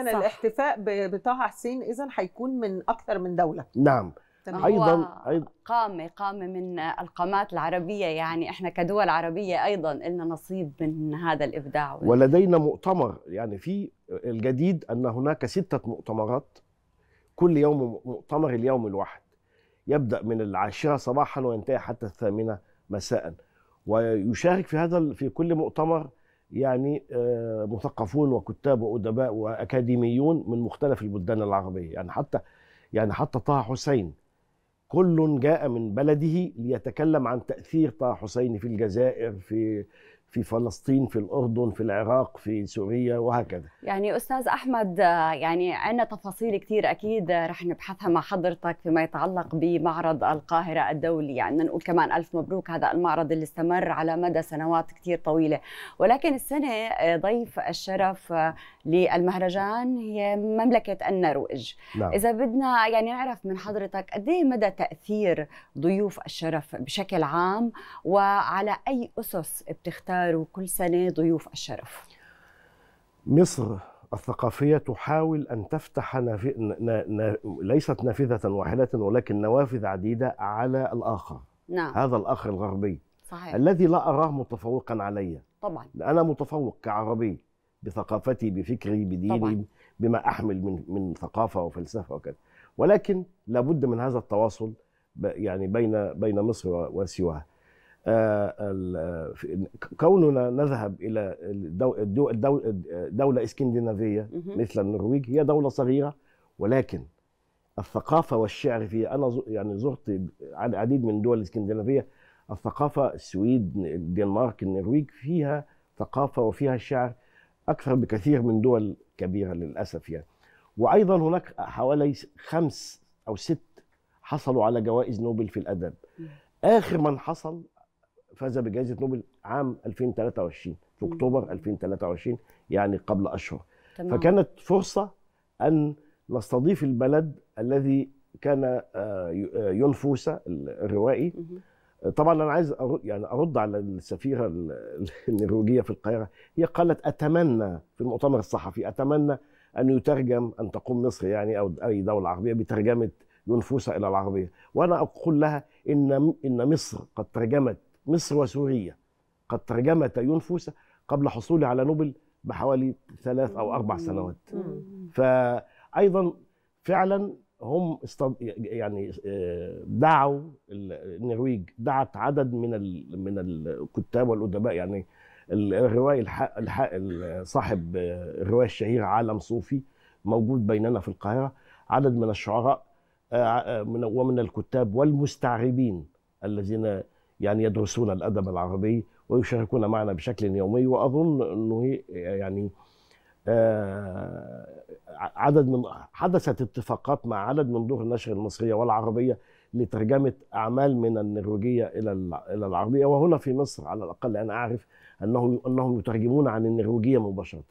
اذا الاحتفاء بطه حسين اذا هيكون من اكثر من دوله نعم ايضا ايضا قامه قامه من القامات العربيه يعني احنا كدول عربيه ايضا لنا نصيب من هذا الابداع ولدينا مؤتمر يعني في الجديد ان هناك سته مؤتمرات كل يوم مؤتمر اليوم الواحد يبدا من العاشره صباحا وينتهي حتى الثامنه مساء ويشارك في هذا في كل مؤتمر يعني آه، مثقفون وكتاب وادباء واكاديميون من مختلف البلدان العربيه يعني حتى يعني حتى طه حسين كل جاء من بلده ليتكلم عن تاثير طه حسين في الجزائر في في فلسطين في الأردن في العراق في سوريا وهكذا يعني أستاذ أحمد يعني عندنا تفاصيل كثير أكيد آه، رح نبحثها مع حضرتك فيما يتعلق بمعرض القاهرة الدولي يعني نقول كمان ألف مبروك هذا المعرض اللي استمر على مدى سنوات كثير طويلة ولكن السنة آه، ضيف الشرف آه، للمهرجان هي مملكة النرويج نعم. إذا بدنا يعني نعرف من حضرتك قد إيه مدى تأثير ضيوف الشرف بشكل عام وعلى أي أسس بتختار مختار وكل سنة ضيوف الشرف مصر الثقافية تحاول أن تفتح ن... ن... ن... ليست نافذة واحدة ولكن نوافذ عديدة على الآخر نعم. هذا الآخر الغربي صحيح. الذي لا أراه متفوقا علي طبعا أنا متفوق كعربي بثقافتي بفكري بديني طبعا. بما أحمل من, من ثقافة وفلسفة وكذا ولكن لابد من هذا التواصل يعني بين بين مصر وسواها كوننا نذهب الى دوله اسكندنافيه مثل النرويج هي دوله صغيره ولكن الثقافه والشعر فيها انا يعني زرت العديد من الدول الاسكندنافيه الثقافه السويد الدنمارك النرويج فيها ثقافه وفيها الشعر اكثر بكثير من دول كبيره للاسف يعني وايضا هناك حوالي خمس او ست حصلوا على جوائز نوبل في الادب اخر من حصل فاز بجائزه نوبل عام 2023 في اكتوبر 2023 يعني قبل اشهر تمام. فكانت فرصه ان نستضيف البلد الذي كان آه، آه، ينفوسه الروائي طبعا انا عايز أرد يعني ارد على السفيره النرويجيه في القاهره هي قالت اتمنى في المؤتمر الصحفي اتمنى ان يترجم ان تقوم مصر يعني او اي دوله عربيه بترجمه ينفوسه الى العربيه وانا اقول لها ان ان مصر قد ترجمت مصر وسوريا قد ترجمت ينفوس قبل حصولي على نوبل بحوالي ثلاث أو أربع سنوات فأيضا فعلا هم استض... يعني آه، دعوا النرويج دعت عدد من ال... من الكتاب والادباء يعني الروائي الح... الح... صاحب آه، الروايه الشهيره عالم صوفي موجود بيننا في القاهره عدد من الشعراء آه، ومن الكتاب والمستعربين الذين يعني يدرسون الادب العربي ويشاركون معنا بشكل يومي واظن انه يعني آه، عدد من حدثت اتفاقات مع عدد من دور النشر المصريه والعربيه لترجمه اعمال من النرويجيه الى الى العربيه وهنا في مصر على الاقل انا اعرف انه انهم يترجمون عن النرويجيه مباشره.